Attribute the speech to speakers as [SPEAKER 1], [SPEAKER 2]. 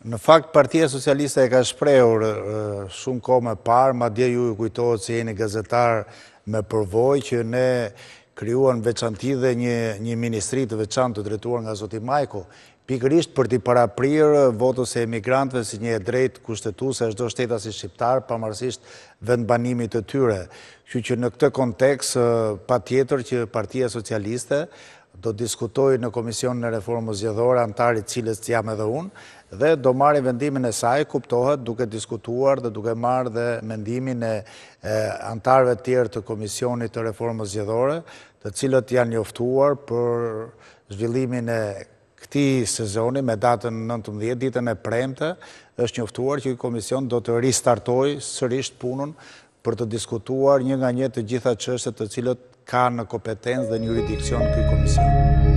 [SPEAKER 1] Në fakt, Partia Socialista e ka shprehur shumë kohë me parë, ma dje ju ju kujtojë që jeni gazetar me përvoj, që ne kryuan veçanti dhe një ministri të veçan të dretuar nga Zoti Majko, pikërisht për t'i paraprirë votës e emigrantëve si një e drejtë kushtetu se është do shteta si shqiptarë, pa marësisht vendbanimit të tyre. Që që në këtë kontekst, pa tjetër që partia socialiste do diskutoj në Komision në Reformës Gjëdhore antarit cilës të jam edhe unë, dhe do marri vendimin e saj, kuptohet duke diskutuar dhe duke marrë dhe mendimin e antarve tjerë të Komisionit të Reformës Gjëdhore, të cilët janë njoftuar për zhvillimin e këti sezoni me datën 19, ditën e premte, është njoftuar që i Komision do të ristartoj sërisht punën për të diskutuar një nga një të gjitha qështet të cilët ka në kompetencë dhe një juridikcion këj komision.